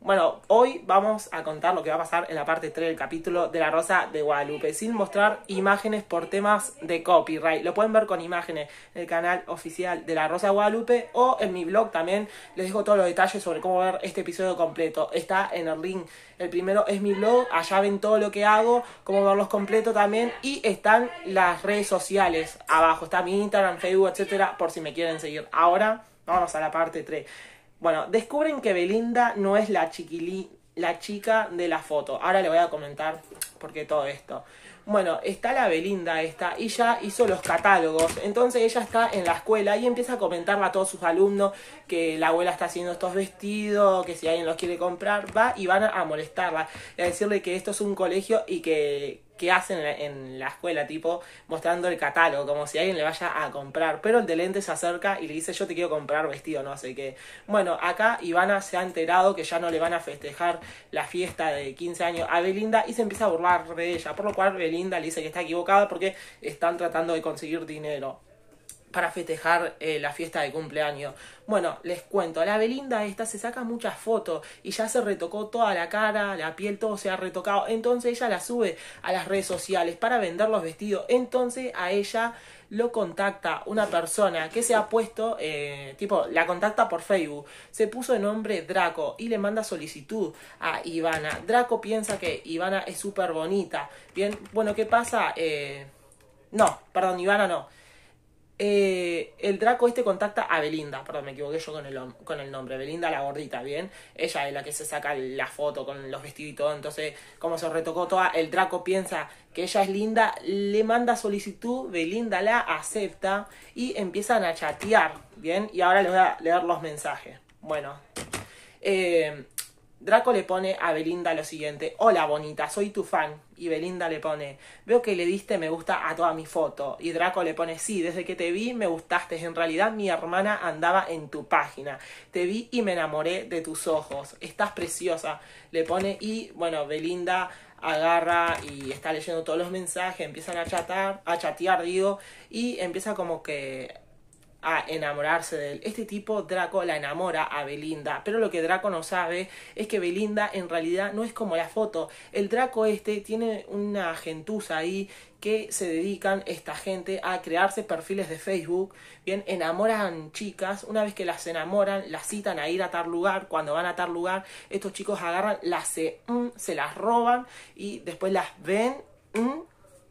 Bueno, hoy vamos a contar lo que va a pasar en la parte 3 del capítulo de La Rosa de Guadalupe, sin mostrar imágenes por temas de copyright. Lo pueden ver con imágenes en el canal oficial de La Rosa de Guadalupe o en mi blog también. Les dejo todos los detalles sobre cómo ver este episodio completo. Está en el link. El primero es mi blog, allá ven todo lo que hago, cómo verlos completo también. Y están las redes sociales abajo. Está mi Instagram, Facebook, etcétera, por si me quieren seguir. Ahora, vamos a la parte 3. Bueno, descubren que Belinda no es la chiquilí, la chica de la foto. Ahora le voy a comentar por qué todo esto. Bueno, está la Belinda esta, y ya hizo los catálogos, entonces ella está en la escuela y empieza a comentarle a todos sus alumnos que la abuela está haciendo estos vestidos, que si alguien los quiere comprar, va y van a molestarla, y a decirle que esto es un colegio y que, que hacen en la escuela, tipo mostrando el catálogo, como si alguien le vaya a comprar. Pero el delente se acerca y le dice, yo te quiero comprar vestido, no sé qué. Bueno, acá Ivana se ha enterado que ya no le van a festejar la fiesta de 15 años a Belinda y se empieza a burlar de ella, por lo cual Belinda le dice que está equivocada porque están tratando de conseguir dinero para festejar eh, la fiesta de cumpleaños. Bueno, les cuento, la Belinda esta se saca muchas fotos y ya se retocó toda la cara, la piel, todo se ha retocado. Entonces ella la sube a las redes sociales para vender los vestidos. Entonces a ella lo contacta una persona que se ha puesto, eh, tipo, la contacta por Facebook, se puso el nombre Draco y le manda solicitud a Ivana. Draco piensa que Ivana es súper bonita. Bien, bueno, ¿qué pasa? Eh, no, perdón, Ivana no. Eh, el Draco este contacta a Belinda, perdón, me equivoqué yo con el, con el nombre, Belinda la gordita, ¿bien? Ella es la que se saca la foto con los vestiditos, entonces como se retocó toda, el Draco piensa que ella es linda, le manda solicitud, Belinda la acepta y empiezan a chatear, ¿bien? Y ahora les voy a leer los mensajes. Bueno, eh, Draco le pone a Belinda lo siguiente, hola bonita, soy tu fan. Y Belinda le pone, veo que le diste me gusta a toda mi foto. Y Draco le pone, sí, desde que te vi me gustaste, en realidad mi hermana andaba en tu página. Te vi y me enamoré de tus ojos, estás preciosa. Le pone y, bueno, Belinda agarra y está leyendo todos los mensajes, empiezan a chatar, a chatear, digo, y empieza como que a enamorarse de él. Este tipo Draco la enamora a Belinda, pero lo que Draco no sabe es que Belinda en realidad no es como la foto. El Draco este tiene una gentuza ahí que se dedican esta gente a crearse perfiles de Facebook, bien, enamoran chicas, una vez que las enamoran, las citan a ir a tal lugar, cuando van a tal lugar, estos chicos agarran, las se, mm, se las roban y después las ven mm,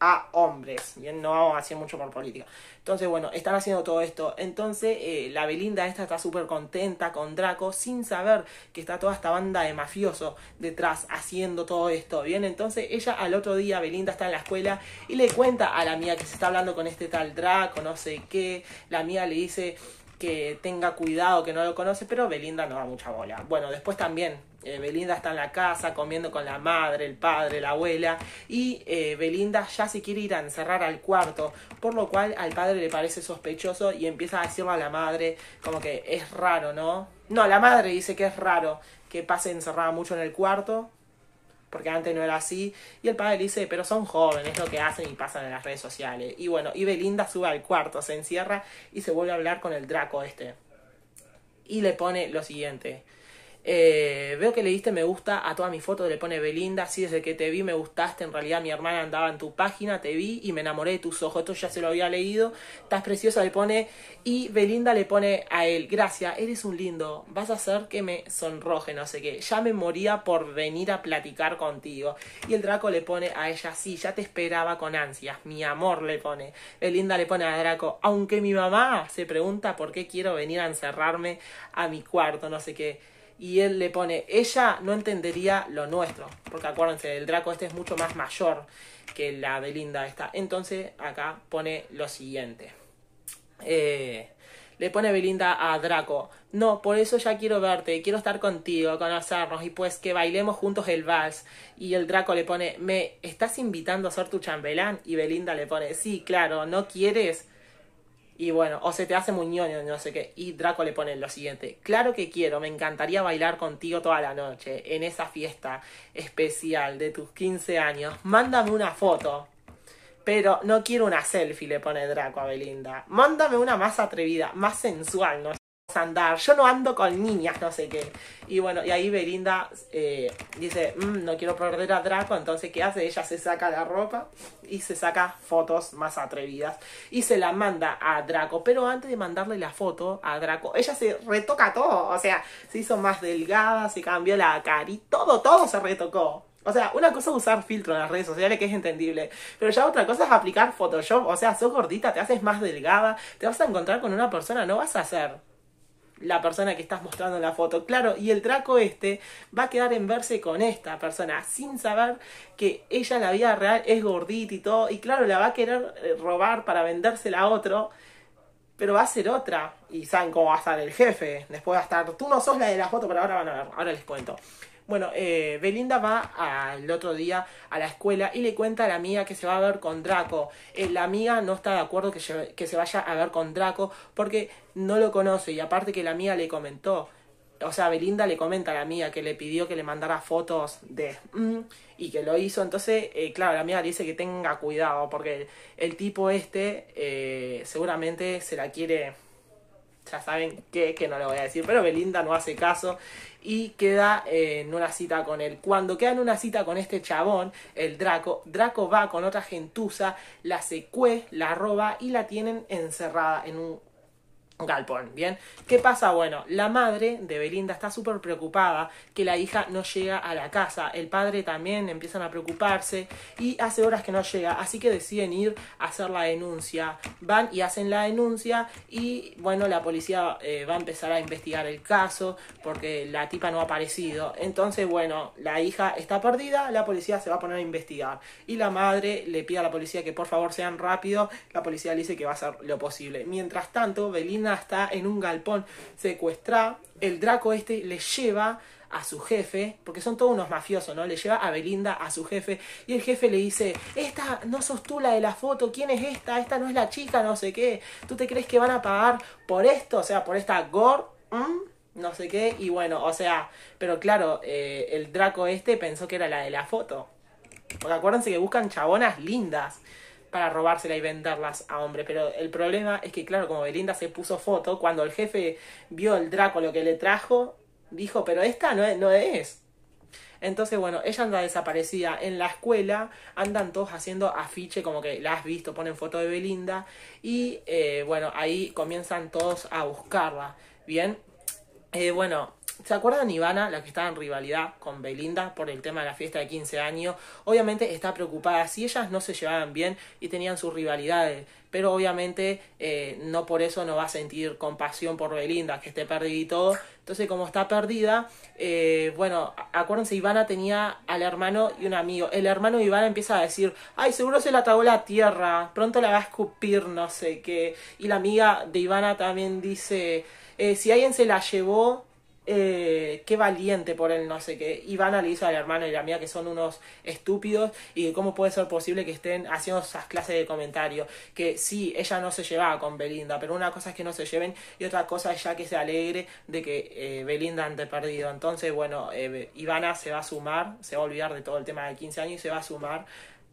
a hombres. Bien, no vamos a mucho por política. Entonces, bueno, están haciendo todo esto. Entonces, eh, la Belinda esta está súper contenta con Draco sin saber que está toda esta banda de mafiosos detrás haciendo todo esto. Bien, entonces ella al otro día, Belinda está en la escuela y le cuenta a la mía que se está hablando con este tal Draco, no sé qué. La mía le dice que tenga cuidado, que no lo conoce, pero Belinda no da mucha bola. Bueno, después también eh, Belinda está en la casa comiendo con la madre, el padre, la abuela y eh, Belinda ya se quiere ir a encerrar al cuarto, por lo cual al padre le parece sospechoso y empieza a decirle a la madre como que es raro, ¿no? No, la madre dice que es raro que pase encerrada mucho en el cuarto, porque antes no era así. Y el padre dice, pero son jóvenes, lo que hacen y pasan en las redes sociales. Y bueno, y Belinda sube al cuarto, se encierra y se vuelve a hablar con el Draco este. Y le pone lo siguiente. Eh, veo que le diste me gusta a toda mi foto, le pone Belinda, Sí, desde que te vi me gustaste, en realidad mi hermana andaba en tu página, te vi y me enamoré de tus ojos, esto ya se lo había leído, estás preciosa, le pone, y Belinda le pone a él, gracias, eres un lindo, vas a hacer que me sonroje, no sé qué, ya me moría por venir a platicar contigo. Y el Draco le pone a ella, sí, ya te esperaba con ansias, mi amor le pone. Belinda le pone a Draco, aunque mi mamá se pregunta por qué quiero venir a encerrarme a mi cuarto, no sé qué y él le pone, ella no entendería lo nuestro, porque acuérdense, el Draco este es mucho más mayor que la Belinda esta. Entonces acá pone lo siguiente. Eh, le pone Belinda a Draco, no, por eso ya quiero verte, quiero estar contigo, conocernos y pues que bailemos juntos el vals. Y el Draco le pone, ¿me estás invitando a ser tu chambelán? Y Belinda le pone, sí, claro, ¿no quieres? Y bueno, o se te hace muñón no sé qué. Y Draco le pone lo siguiente. Claro que quiero, me encantaría bailar contigo toda la noche, en esa fiesta especial de tus 15 años. Mándame una foto. Pero no quiero una selfie, le pone Draco a Belinda. Mándame una más atrevida, más sensual, ¿no? andar, yo no ando con niñas, no sé qué. Y bueno, y ahí Belinda eh, dice, mm, no quiero perder a Draco, entonces ¿qué hace? Ella se saca la ropa y se saca fotos más atrevidas y se la manda a Draco, pero antes de mandarle la foto a Draco, ella se retoca todo, o sea, se hizo más delgada, se cambió la cara y todo, todo se retocó. O sea, una cosa es usar filtro en las redes sociales, que es entendible. Pero ya otra cosa es aplicar Photoshop. O sea, sos gordita, te haces más delgada, te vas a encontrar con una persona, no vas a ser la persona que estás mostrando en la foto. Claro, y el traco este va a quedar en verse con esta persona, sin saber que ella en la vida real es gordita y todo, y claro, la va a querer eh, robar para vendérsela a otro, pero va a ser otra. Y saben cómo va a estar el jefe, después va a estar, tú no sos la de la foto, pero ahora van a ver, ahora les cuento. Bueno, eh, Belinda va al otro día a la escuela y le cuenta a la amiga que se va a ver con Draco. Eh, la amiga no está de acuerdo que, se vaya a ver con Draco porque no lo conoce y aparte que la amiga le comentó o sea, Belinda le comenta a la amiga que le pidió que le mandara fotos de mm, y que lo hizo. Entonces, eh, claro, la amiga le dice que tenga cuidado porque el, tipo este seguramente se la quiere ya saben qué, que no le voy a decir, pero Belinda no hace caso y queda en una cita con él. Cuando queda en una cita con este chabón, el Draco, Draco va con otra gentuza, la secue, la roba y la tienen encerrada en un Galpón, ¿bien? ¿Qué pasa? Bueno, la madre de Belinda está súper preocupada que la hija no llega a la casa, el padre también empiezan a preocuparse y hace horas que no llega, así que deciden ir a hacer la denuncia, van y hacen la denuncia y bueno, la policía eh, va a empezar a investigar el caso porque la tipa no ha aparecido, entonces bueno, la hija está perdida, la policía se va a poner a investigar y la madre le pide a la policía que por favor sean rápido, la policía le dice que va a hacer lo posible, mientras tanto Belinda está en un galpón secuestrada. El Draco este le lleva a su jefe, porque son todos unos mafiosos, ¿no? Le lleva a Belinda a su jefe y el jefe le dice, esta no sos tú la de la foto, ¿quién es esta? Esta no es la chica, no sé qué. ¿Tú te crees que van a pagar por esto? O sea, por esta gore, mm, no sé qué. Y bueno, o sea, pero claro, eh, el Draco este pensó que era la de la foto. Porque acuérdense que buscan chabonas lindas para robársela y venderlas a hombre. Pero el problema es que, claro, como Belinda se puso foto, cuando el jefe vio el draco lo que le trajo, dijo, pero esta no es, no es. Entonces, bueno, ella anda desaparecida en la escuela, andan todos haciendo afiche como que la has visto, ponen foto de Belinda y eh, bueno, ahí comienzan todos a buscarla. Bien, eh, bueno, ¿Se acuerdan Ivana, la que estaba en rivalidad con Belinda por el tema de la fiesta de 15 años? Obviamente está preocupada, si ellas no se llevaban bien y tenían sus rivalidades, pero obviamente eh, no por eso no va a sentir compasión por Belinda, que esté perdida y todo. Entonces, como está perdida, eh, bueno, acuérdense, Ivana tenía al hermano y un amigo. El hermano de Ivana empieza a decir, ay, seguro se la tragó la tierra, pronto la va a escupir, no sé qué. Y la amiga de Ivana también dice eh, si alguien se la llevó, eh, qué valiente por él, no sé qué. le hizo a la hermana y la mía, que son unos estúpidos, y cómo puede ser posible que estén haciendo esas clases de comentarios. Que sí, ella no se llevaba con Belinda, pero una cosa es que no se lleven, y otra cosa es ya que se alegre de que eh, Belinda ante perdido. Entonces, bueno, eh, Ivana se va a sumar, se va a olvidar de todo el tema de 15 años y se va a sumar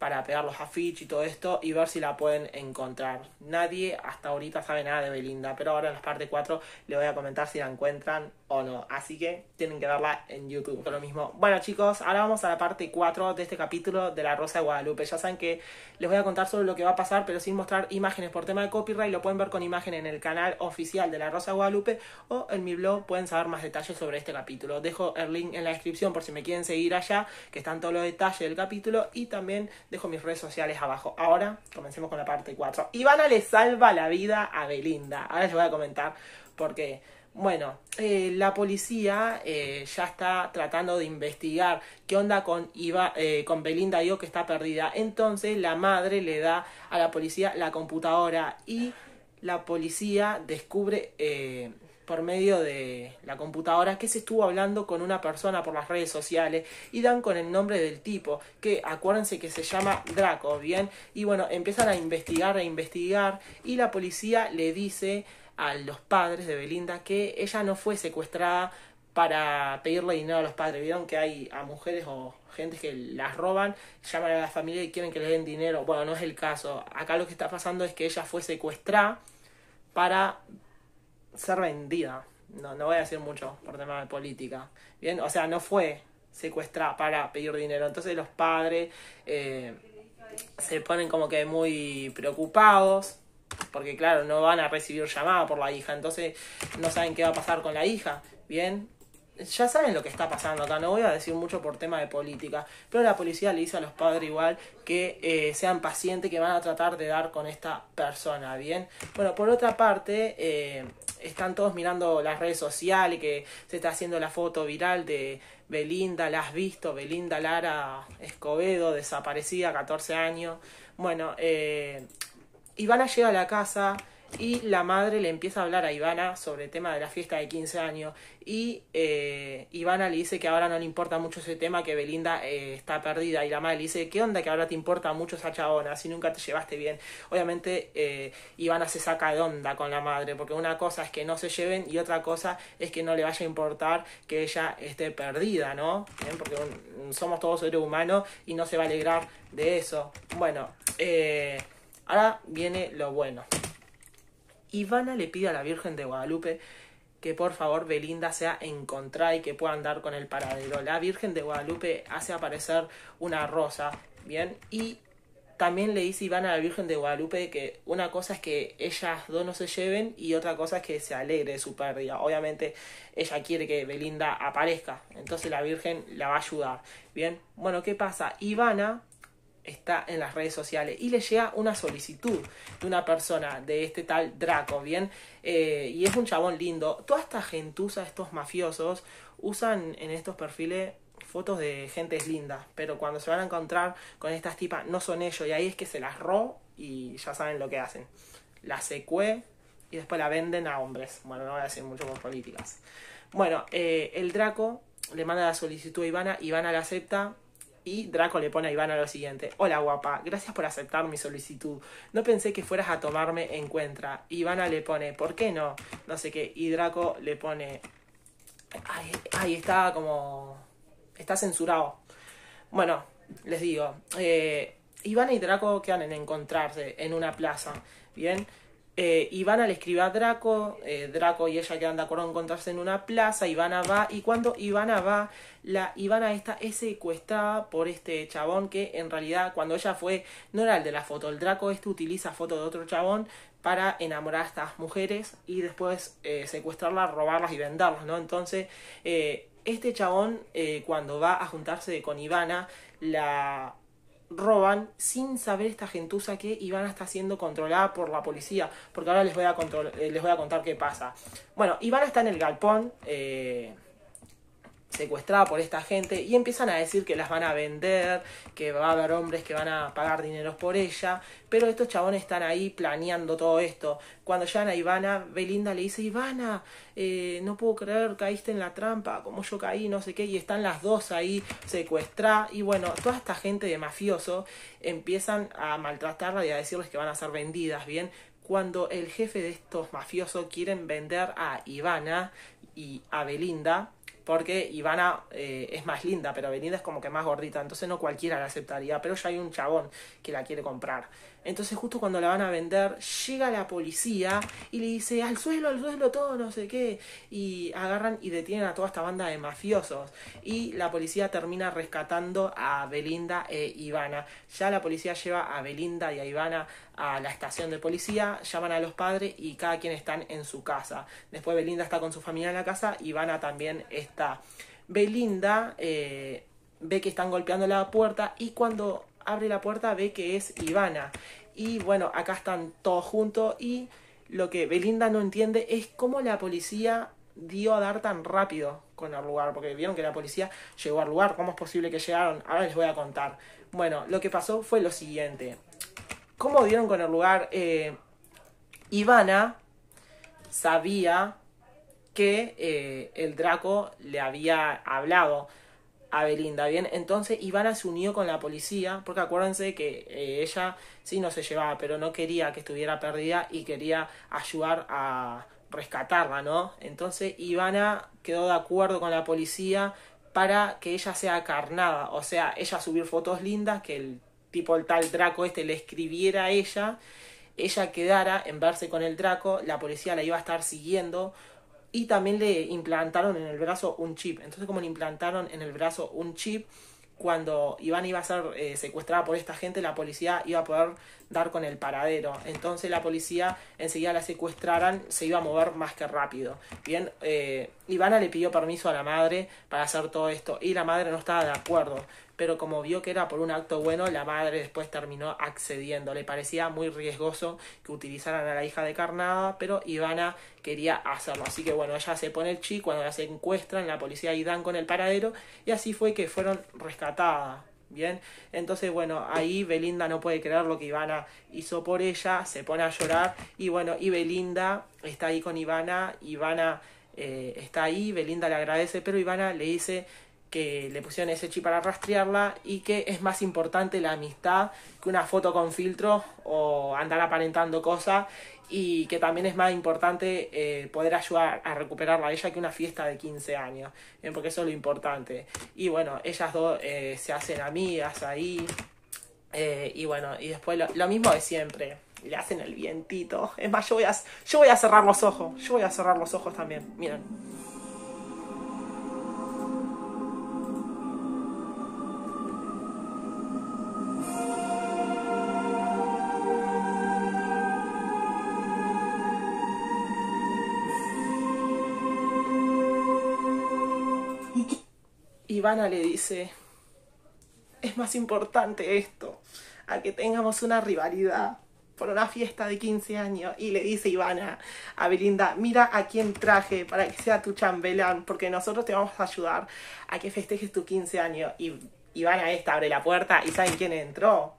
para pegar los afiches y todo esto y ver si la pueden encontrar. Nadie hasta ahorita sabe nada de Belinda, pero ahora en la parte 4 le voy a comentar si la encuentran o no. Así que tienen que verla en YouTube. lo mismo. Bueno, chicos, ahora vamos a la parte 4 de este capítulo de La Rosa de Guadalupe. Ya saben que les voy a contar sobre lo que va a pasar, pero sin mostrar imágenes por tema de copyright. Lo pueden ver con imagen en el canal oficial de La Rosa de Guadalupe o en mi blog pueden saber más detalles sobre este capítulo. Dejo el link en la descripción por si me quieren seguir allá, que están todos los detalles del capítulo y también dejo mis redes sociales abajo. Ahora comencemos con la parte 4. Ivana le salva la vida a Belinda. Ahora les voy a comentar por qué bueno, eh, la policía eh, ya está tratando de investigar qué onda con, Iba, eh, con Belinda Yo que está perdida. Entonces la madre le da a la policía la computadora y la policía descubre eh, por medio de la computadora que se estuvo hablando con una persona por las redes sociales y dan con el nombre del tipo, que acuérdense que se llama Draco, ¿bien? Y bueno, empiezan a investigar, a investigar y la policía le dice a los padres de Belinda que ella no fue secuestrada para pedirle dinero a los padres. Vieron que hay a mujeres o gente que las roban, llaman a la familia y quieren que les den dinero. Bueno, no es el caso. Acá lo que está pasando es que ella fue secuestrada para ser vendida. No, no voy a decir mucho por tema de política. Bien, o sea, no fue secuestrada para pedir dinero. Entonces los padres eh, se ponen como que muy preocupados porque claro, no van a recibir llamada por la hija, entonces no saben qué va a pasar con la hija, ¿bien? Ya saben lo que está pasando acá, no voy a decir mucho por tema de política, pero la policía le dice a los padres igual que eh, sean pacientes, que van a tratar de dar con esta persona, ¿bien? Bueno, por otra parte, eh, están todos mirando las redes sociales, que se está haciendo la foto viral de Belinda, la has visto, Belinda Lara Escobedo, desaparecida, 14 años. Bueno, eh, Ivana llega a la casa y la madre le empieza a hablar a Ivana sobre el tema de la fiesta de 15 años y eh, Ivana le dice que ahora no le importa mucho ese tema, que Belinda eh, está perdida y la madre le dice, ¿qué onda que ahora te importa mucho esa chabona si nunca te llevaste bien? Obviamente eh, Ivana se saca de onda con la madre porque una cosa es que no se lleven y otra cosa es que no le vaya a importar que ella esté perdida, ¿no? Porque somos todos seres humanos y no se va a alegrar de eso. Bueno, eh Ahora viene lo bueno. Ivana le pide a la Virgen de Guadalupe que por favor Belinda sea encontrada y que pueda andar con el paradero. La Virgen de Guadalupe hace aparecer una rosa, ¿bien? Y también le dice Ivana a la Virgen de Guadalupe que una cosa es que ellas dos no se lleven y otra cosa es que se alegre de su pérdida. Obviamente ella quiere que Belinda aparezca, entonces la Virgen la va a ayudar. Bien, bueno, ¿qué pasa? Ivana está en las redes sociales y le llega una solicitud de una persona, de este tal Draco, ¿bien? Eh, y es un chabón lindo. Toda esta gentuza, estos mafiosos, usan en estos perfiles fotos de gentes lindas, pero cuando se van a encontrar con estas tipas no son ellos y ahí es que se las roban. y ya saben lo que hacen. la secue y después la venden a hombres. Bueno, no voy a decir mucho por políticas. Bueno, eh, el Draco le manda la solicitud a Ivana, Ivana la acepta, y Draco le pone a Ivana lo siguiente. Hola guapa, gracias por aceptar mi solicitud. No pensé que fueras a tomarme en cuenta. Ivana le pone, ¿por qué no? No sé qué. Y Draco le pone... ahí está como... Está censurado. Bueno, les digo. Eh, Ivana y Draco quedan en encontrarse en una plaza. Bien. Eh, Ivana le escribe a Draco, eh, Draco y ella quedan de acuerdo en encontrarse en una plaza, Ivana va, y cuando Ivana va, la Ivana esta es secuestrada por este chabón que en realidad cuando ella fue, no era el de la foto, el Draco este utiliza foto de otro chabón para enamorar a estas mujeres y después eh, secuestrarlas, robarlas y venderlas, ¿no? Entonces, este chabón cuando va a juntarse con Ivana, la roban sin saber esta gentuza que Ivana está siendo controlada por la policía, porque ahora les voy a, eh, les voy a contar qué pasa. Bueno, Ivana está en el galpón. Eh, secuestrada por esta gente y empiezan a decir que las van a vender, que va a haber hombres que van a pagar dineros por ella, pero estos chabones están ahí planeando todo esto. Cuando llegan a Ivana, Belinda le dice, Ivana, eh, no puedo creer, caíste en la trampa, como yo caí, no sé qué, y están las dos ahí secuestradas, y bueno, toda esta gente de mafioso empiezan a maltratarla y a decirles que van a ser vendidas, ¿bien? Cuando el jefe de estos mafiosos quieren vender a Ivana y a Belinda, porque Ivana eh, es más linda, pero Belinda es como que más gordita, entonces no cualquiera la aceptaría, pero ya hay un chabón que la quiere comprar. Entonces justo cuando la van a vender, llega la policía y le dice, al suelo, al suelo, todo, no sé qué. Y agarran y detienen a toda esta banda de mafiosos. Y la policía termina rescatando a Belinda e Ivana. Ya la policía lleva a Belinda y a Ivana a la estación de policía, llaman a los padres y cada quien está en su casa. Después Belinda está con su familia en la casa y Ivana también está. Belinda eh, ve que están golpeando la puerta y cuando abre la puerta ve que es Ivana. Y bueno, acá están todos juntos y lo que Belinda no entiende es cómo la policía dio a dar tan rápido con el lugar, porque vieron que la policía llegó al lugar, ¿cómo es posible que llegaron? Ahora les voy a contar. Bueno, lo que pasó fue lo siguiente. ¿Cómo dieron con el lugar? Eh, Ivana sabía que eh, el Draco le había hablado a Belinda, ¿bien? Entonces Ivana se unió con la policía, porque acuérdense que eh, ella sí no se llevaba, pero no quería que estuviera perdida y quería ayudar a rescatarla, ¿no? Entonces Ivana quedó de acuerdo con la policía para que ella sea carnada, o sea, ella subir fotos lindas, que el tipo el tal Draco este le escribiera a ella, ella quedara en verse con el Draco, la policía la iba a estar siguiendo y también le implantaron en el brazo un chip. Entonces como le implantaron en el brazo un chip, cuando Ivana iba a ser eh, secuestrada por esta gente, la policía iba a poder dar con el paradero. Entonces la policía enseguida la secuestraran, se iba a mover más que rápido. Bien, eh, Ivana le pidió permiso a la madre para hacer todo esto y la madre no estaba de acuerdo pero como vio que era por un acto bueno, la madre después terminó accediendo. Le parecía muy riesgoso que utilizaran a la hija de Carnada, pero Ivana quería hacerlo. Así que bueno, ella se pone el chi cuando las encuentran, la policía y dan con el paradero, y así fue que fueron rescatadas. Bien, entonces bueno, ahí Belinda no puede creer lo que Ivana hizo por ella, se pone a llorar y bueno, y Belinda está ahí con Ivana, Ivana eh, está ahí, Belinda le agradece, pero Ivana le dice que le pusieron ese chip para rastrearla y que es más importante la amistad que una foto con filtro o andar aparentando cosas y que también es más importante eh, poder ayudar a recuperarla a ella que una fiesta de 15 años, ¿eh? porque eso es lo importante. Y bueno, ellas dos eh, se hacen amigas ahí y bueno, y después lo, mismo de siempre. Le hacen el vientito. Es más, yo voy, a, yo voy a cerrar los ojos. Yo voy a cerrar los ojos también. Miren. Ivana le dice, es más importante esto, a que tengamos una rivalidad por una fiesta de 15 años. Y le dice Ivana a Belinda, mira a quién traje para que sea tu chambelán, porque nosotros te vamos a ayudar a que festejes tu 15 años. Y Ivana esta abre la puerta y ¿saben quién entró?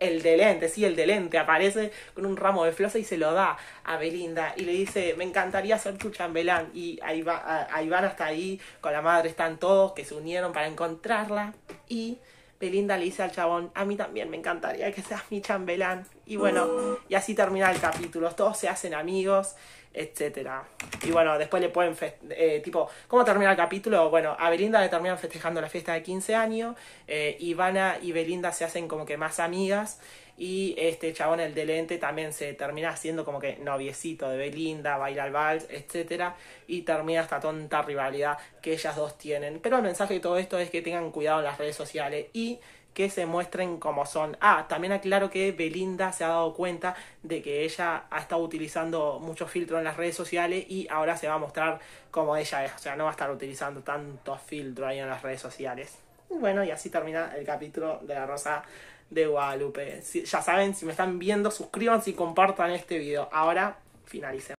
el delente, sí, el delente aparece con un ramo de flores y se lo da a Belinda y le dice, me encantaría ser tu chambelán. Y ahí, va, ahí van hasta ahí, con la madre están todos que se unieron para encontrarla. Y Belinda le dice al chabón, a mí también me encantaría que seas mi chambelán. Y bueno, y así termina el capítulo, todos se hacen amigos etcétera. Y bueno, después le pueden, eh, tipo, ¿cómo termina el capítulo? Bueno, a Belinda le terminan festejando la fiesta de 15 años, Ivana eh, y Belinda se hacen como que más amigas, y este chabón, el del lente también se termina haciendo como que noviecito de Belinda, baila al vals, etcétera, y termina esta tonta rivalidad que ellas dos tienen. Pero el mensaje de todo esto es que tengan cuidado en las redes sociales y que se muestren como son. Ah, también aclaro que Belinda se ha dado cuenta de que ella ha estado utilizando muchos filtros en las redes sociales y ahora se va a mostrar como ella es. O sea, no va a estar utilizando tantos filtros ahí en las redes sociales. bueno, y así termina el capítulo de La Rosa de Guadalupe. ya saben, si me están viendo, suscríbanse y compartan este video. Ahora finalicemos.